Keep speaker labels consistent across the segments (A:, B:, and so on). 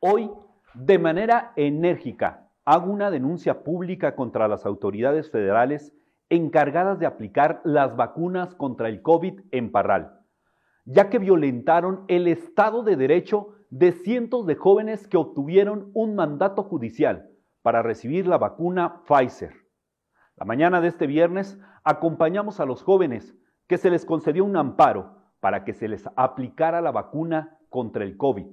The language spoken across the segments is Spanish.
A: Hoy, de manera enérgica, hago una denuncia pública contra las autoridades federales encargadas de aplicar las vacunas contra el COVID en Parral, ya que violentaron el Estado de Derecho de cientos de jóvenes que obtuvieron un mandato judicial para recibir la vacuna Pfizer. La mañana de este viernes acompañamos a los jóvenes que se les concedió un amparo para que se les aplicara la vacuna contra el COVID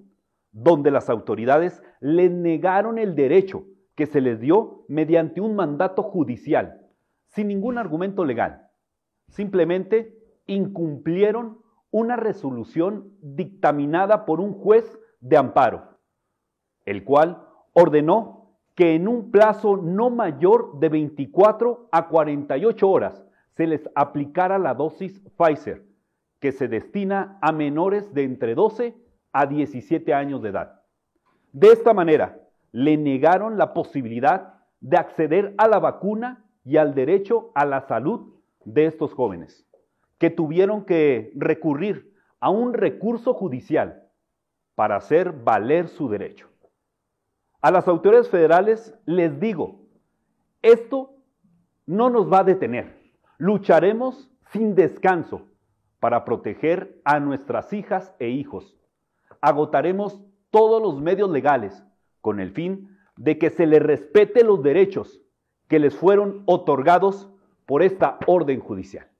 A: donde las autoridades le negaron el derecho que se les dio mediante un mandato judicial, sin ningún argumento legal. Simplemente incumplieron una resolución dictaminada por un juez de amparo, el cual ordenó que en un plazo no mayor de 24 a 48 horas se les aplicara la dosis Pfizer, que se destina a menores de entre 12 a 17 años de edad. De esta manera, le negaron la posibilidad de acceder a la vacuna y al derecho a la salud de estos jóvenes, que tuvieron que recurrir a un recurso judicial para hacer valer su derecho. A las autoridades federales les digo, esto no nos va a detener. Lucharemos sin descanso para proteger a nuestras hijas e hijos agotaremos todos los medios legales con el fin de que se les respete los derechos que les fueron otorgados por esta orden judicial.